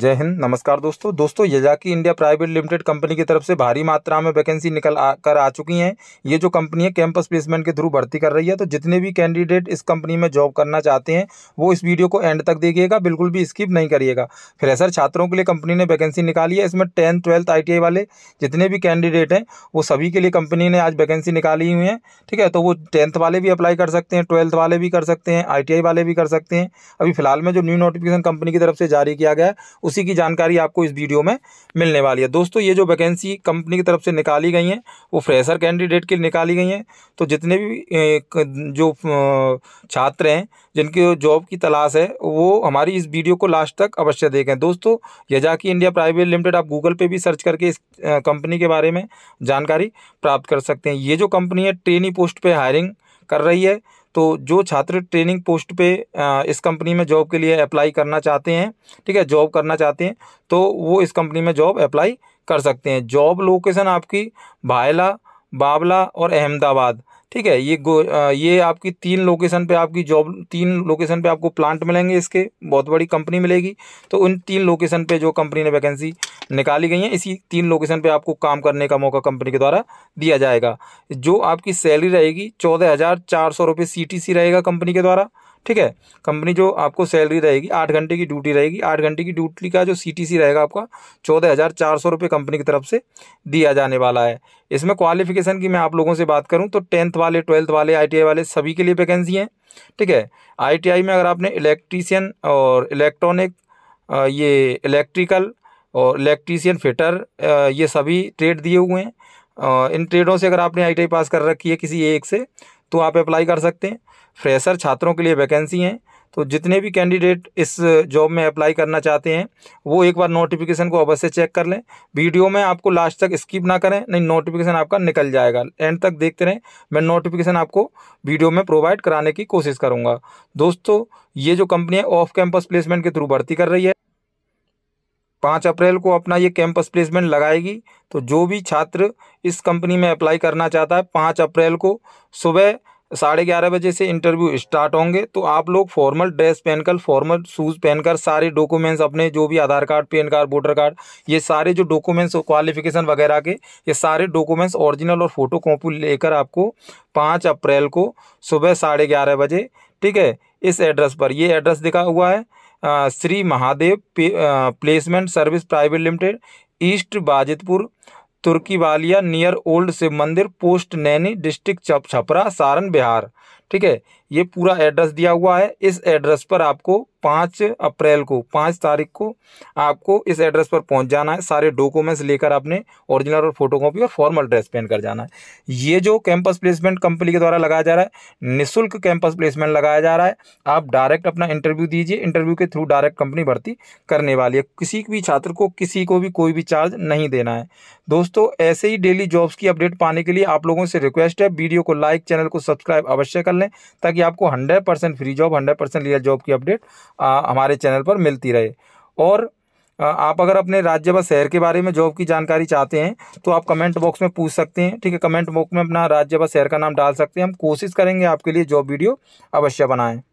जय हिंद नमस्कार दोस्तों दोस्तों Yazaki India private limited company की तरफ से भारी मात्रा में वैकेंसी निकल आ, कर आ चुकी हैं ये जो कंपनी है कैंपस प्लेसमेंट के थ्रू भर्ती कर रही है तो जितने भी कैंडिडेट इस कंपनी में जॉब करना चाहते हैं वो इस वीडियो को एंड तक देखिएगा बिल्कुल भी स्किप नहीं करिएगा फ्रेशर छात्रों के लिए कंपनी ने वैकेंसी निकाली है इसमें टेंथ ट्वेल्थ आई वाले जितने भी कैंडिडेट हैं वो सभी के लिए कंपनी ने आज वैकेंसी निकाली हुई है ठीक है तो वो टेंथ वाले भी अप्लाई कर सकते हैं ट्वेल्थ वाले भी कर सकते हैं आई वाले भी कर सकते हैं अभी फिलहाल में जो न्यू नोटिफिकेशन कंपनी की तरफ से जारी किया गया है उसी की जानकारी आपको इस वीडियो में मिलने वाली है दोस्तों ये जो वैकेंसी कंपनी की तरफ से निकाली गई हैं वो फ्रेशर कैंडिडेट के लिए निकाली गई हैं तो जितने भी जो छात्र हैं जिनकी जॉब की तलाश है वो हमारी इस वीडियो को लास्ट तक अवश्य देखें दोस्तों यजाकि इंडिया प्राइवेट लिमिटेड आप गूगल पर भी सर्च करके इस कंपनी के बारे में जानकारी प्राप्त कर सकते हैं ये जो कंपनी है ट्रेनी पोस्ट पर हायरिंग कर रही है तो जो छात्र ट्रेनिंग पोस्ट पे इस कंपनी में जॉब के लिए अप्लाई करना चाहते हैं ठीक है जॉब करना चाहते हैं तो वो इस कंपनी में जॉब अप्लाई कर सकते हैं जॉब लोकेशन आपकी भायला बाबला और अहमदाबाद ठीक है ये गो ये आपकी तीन लोकेशन पे आपकी जॉब तीन लोकेशन पे आपको प्लांट मिलेंगे इसके बहुत बड़ी कंपनी मिलेगी तो उन तीन लोकेशन पे जो कंपनी ने वैकेंसी निकाली गई हैं इसी तीन लोकेशन पे आपको काम करने का मौका कंपनी के द्वारा दिया जाएगा जो आपकी सैलरी रहेगी चौदह हज़ार चार सौ रुपये सी टी सी रहेगा कंपनी के द्वारा ठीक है कंपनी जो आपको सैलरी रहेगी आठ घंटे की ड्यूटी रहेगी आठ घंटे की ड्यूटी का जो सी टी सी रहेगा आपका चौदह हज़ार चार सौ रुपये कंपनी की तरफ से दिया जाने वाला है इसमें क्वालिफिकेशन की मैं आप लोगों से बात करूं तो टेंथ वाले ट्वेल्थ वाले आई वाले सभी के लिए वैकेंसी हैं ठीक है आई में अगर आपने इलेक्ट्रीशियन और इलेक्ट्रॉनिक ये इलेक्ट्रिकल और इलेक्ट्रीसियन फिटर ये सभी ट्रेड दिए हुए हैं इन ट्रेडों से अगर आपने आई पास कर रखी है किसी एक से तो आप अप्लाई कर सकते हैं फ्रेशर छात्रों के लिए वैकेंसी हैं तो जितने भी कैंडिडेट इस जॉब में अप्लाई करना चाहते हैं वो एक बार नोटिफिकेशन को अवश्य चेक कर लें वीडियो में आपको लास्ट तक स्किप ना करें नहीं नोटिफिकेशन आपका निकल जाएगा एंड तक देखते रहें मैं नोटिफिकेशन आपको वीडियो में प्रोवाइड कराने की कोशिश करूँगा दोस्तों ये जो कंपनी है ऑफ कैंपस प्लेसमेंट के थ्रू भर्ती कर रही है पाँच अप्रैल को अपना ये कैंपस प्लेसमेंट लगाएगी तो जो भी छात्र इस कंपनी में अप्लाई करना चाहता है पाँच अप्रैल को सुबह साढ़े ग्यारह बजे से इंटरव्यू स्टार्ट होंगे तो आप लोग फॉर्मल ड्रेस पहनकर फॉर्मल शूज़ पहनकर सारे डॉक्यूमेंट्स अपने जो भी Aadhaar card PAN card voter card ये सारे जो डॉक्यूमेंट्स क्वालिफिकेशन वगैरह के ये सारे डॉक्यूमेंट्स ओरिजिनल और फोटो कॉपी लेकर आपको पाँच अप्रैल को सुबह साढ़े ग्यारह बजे ठीक है इस एड्रेस पर ये एड्रेस दिखा हुआ है Shri Mahadev placement service private limited east Bajitpur Turki Waliya near old Shiv mandir post Naini district Chapra Saran Bihar ठीक है ये पूरा एड्रेस दिया हुआ है इस एड्रेस पर आपको पाँच अप्रैल को पाँच तारीख को आपको इस एड्रेस पर पहुंच जाना है सारे डॉक्यूमेंट्स लेकर आपने ओरिजिनल और फोटोकॉपी और फॉर्मल ड्रेस पहन कर जाना है ये जो कैंपस प्लेसमेंट कंपनी के द्वारा लगाया जा रहा है निःशुल्क कैंपस प्लेसमेंट लगाया जा रहा है आप डायरेक्ट अपना इंटरव्यू दीजिए इंटरव्यू के थ्रू डायरेक्ट कंपनी भर्ती करने वाली है किसी भी छात्र को किसी को भी कोई भी चार्ज नहीं देना है दोस्तों ऐसे ही डेली जॉब्स की अपडेट पाने के लिए आप लोगों से रिक्वेस्ट है वीडियो को लाइक चैनल को सब्सक्राइब अवश्य कर लें ताकि आपको hundred percent free job hundred percent real job की अपडेट हमारे चैनल पर मिलती रहे और आप अगर अपने राज्य व शहर के बारे में जॉब की जानकारी चाहते हैं तो आप कमेंट बॉक्स में पूछ सकते हैं ठीक है कमेंट बॉक्स में अपना राज्य व शहर का नाम डाल सकते हैं हम कोशिश करेंगे आपके लिए जॉब वीडियो अवश्य बनाएं